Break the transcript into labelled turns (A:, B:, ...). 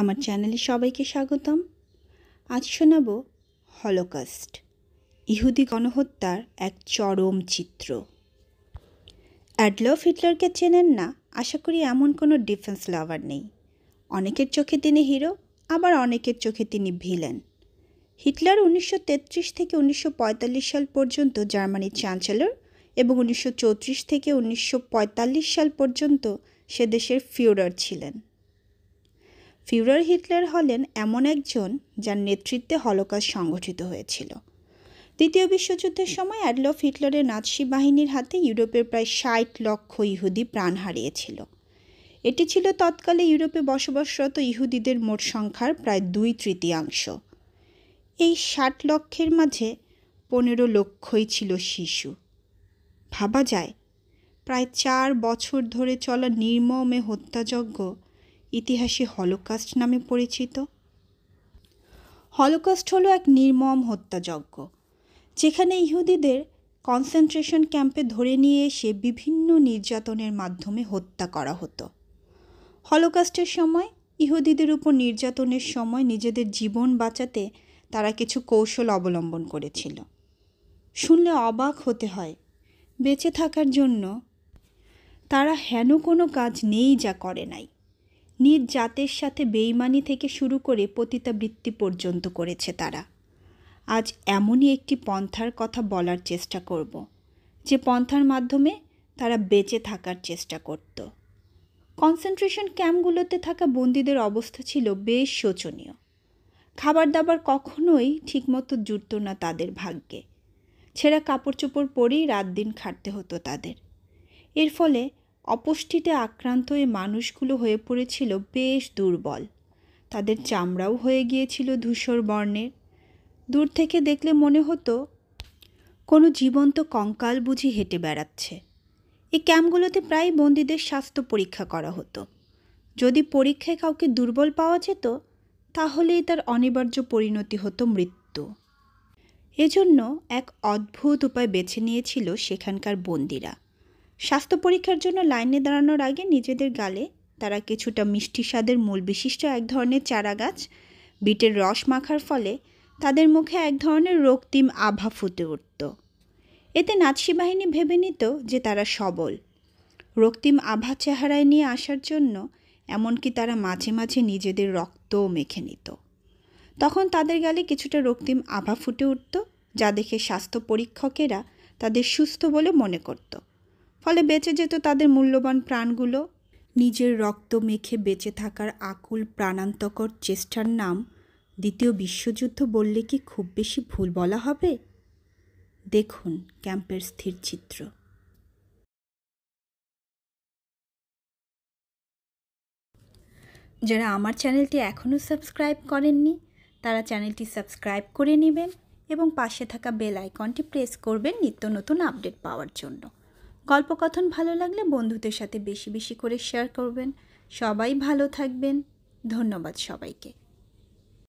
A: আমার চ্যানেলে সবাইকে স্বাগতম আজ শোনাব হলোকাস্ট ইহুদি গণহত্যার এক চরম চিত্র অ্যাডলফ হিটলারকে চেনেন না আশা করি এমন কোনো ডিফেন্স লাভার নেই অনেকের চোখে তিনি হিরো আবার অনেকের চোখে তিনি ভিলেন হিটলার উনিশশো থেকে উনিশশো সাল পর্যন্ত জার্মানির চ্যান্সেলর এবং উনিশশো থেকে উনিশশো সাল পর্যন্ত সে দেশের ফিউরার ছিলেন ফিউরার হিটলার হলেন এমন একজন যার নেতৃত্বে হলকাস সংগঠিত হয়েছিল দ্বিতীয় বিশ্বযুদ্ধের সময় অ্যাডলফ হিটলারের নাৎসি বাহিনীর হাতে ইউরোপের প্রায় ষাট লক্ষ ইহুদি প্রাণ হারিয়েছিল এটি ছিল তৎকালে ইউরোপে বসবাসরত ইহুদিদের মোট সংখ্যার প্রায় দুই তৃতীয়াংশ এই ষাট লক্ষের মাঝে পনেরো লক্ষই ছিল শিশু ভাবা যায় প্রায় চার বছর ধরে চলা নির্মমে হত্যাযজ্ঞ ইতিহাসে হলোকাস্ট নামে পরিচিত হলোকাস্ট হলো এক নির্মম হত্যাযজ্ঞ যেখানে ইহুদিদের কনসেন্ট্রেশন ক্যাম্পে ধরে নিয়ে এসে বিভিন্ন নির্যাতনের মাধ্যমে হত্যা করা হতো হলোকাস্টের সময় ইহুদিদের উপর নির্যাতনের সময় নিজেদের জীবন বাঁচাতে তারা কিছু কৌশল অবলম্বন করেছিল শুনলে অবাক হতে হয় বেঁচে থাকার জন্য তারা হেন কোনো কাজ নেই যা করে নাই নিজ জাতের সাথে বেইমানি থেকে শুরু করে পতিতাবৃত্তি পর্যন্ত করেছে তারা আজ এমনই একটি পন্থার কথা বলার চেষ্টা করব যে পন্থার মাধ্যমে তারা বেঁচে থাকার চেষ্টা করত কনসেন্ট্রেশন ক্যাম্পগুলোতে থাকা বন্দীদের অবস্থা ছিল বেশ শোচনীয় খাবার দাবার কখনোই ঠিকমতো জুটত না তাদের ভাগ্যে ছেঁড়া কাপড় চোপড় পরেই রাত দিন খাটতে হতো তাদের এর ফলে অপুষ্টিতে আক্রান্ত এই মানুষগুলো হয়ে পড়েছিল বেশ দুর্বল তাদের চামড়াও হয়ে গিয়েছিল ধূসর বর্ণের দূর থেকে দেখলে মনে হতো কোনো জীবন্ত কঙ্কাল বুঝি হেঁটে বেড়াচ্ছে এই ক্যাম্পগুলোতে প্রায় বন্দীদের স্বাস্থ্য পরীক্ষা করা হতো যদি পরীক্ষায় কাউকে দুর্বল পাওয়া যেত তাহলেই তার অনিবার্য পরিণতি হতো মৃত্যু এজন্য এক অদ্ভুত উপায় বেছে নিয়েছিল সেখানকার বন্দিরা স্বাস্থ্য পরীক্ষার জন্য লাইনে দাঁড়ানোর আগে নিজেদের গালে তারা কিছুটা মিষ্টি স্বাদের মূল বিশিষ্ট এক ধরনের চারা গাছ বিটের রস মাখার ফলে তাদের মুখে এক ধরনের রক্তিম আভা ফুটে উঠত এতে নাৎসি বাহিনী ভেবে নিত যে তারা সবল রক্তিম আভা চেহারায় নিয়ে আসার জন্য এমনকি তারা মাঝে মাঝে নিজেদের রক্তও মেখে নিত তখন তাদের গালে কিছুটা রক্তিম আভা ফুটে উঠত যা দেখে স্বাস্থ্য পরীক্ষকেরা তাদের সুস্থ বলে মনে করতো ফলে বেঁচে যেত তাদের মূল্যবান প্রাণগুলো নিজের রক্ত মেখে বেঁচে থাকার আকুল প্রাণান্তকর চেষ্টার নাম দ্বিতীয় বিশ্বযুদ্ধ বললে কি খুব বেশি ভুল বলা হবে দেখুন ক্যাম্পের স্থির চিত্র যারা আমার চ্যানেলটি এখনও সাবস্ক্রাইব করেননি তারা চ্যানেলটি সাবস্ক্রাইব করে নেবেন এবং পাশে থাকা বেল আইকনটি প্রেস করবেন নিত্য নতুন আপডেট পাওয়ার জন্য গল্পকথন ভালো লাগলে বন্ধুদের সাথে বেশি বেশি করে শেয়ার করবেন সবাই ভালো থাকবেন ধন্যবাদ সবাইকে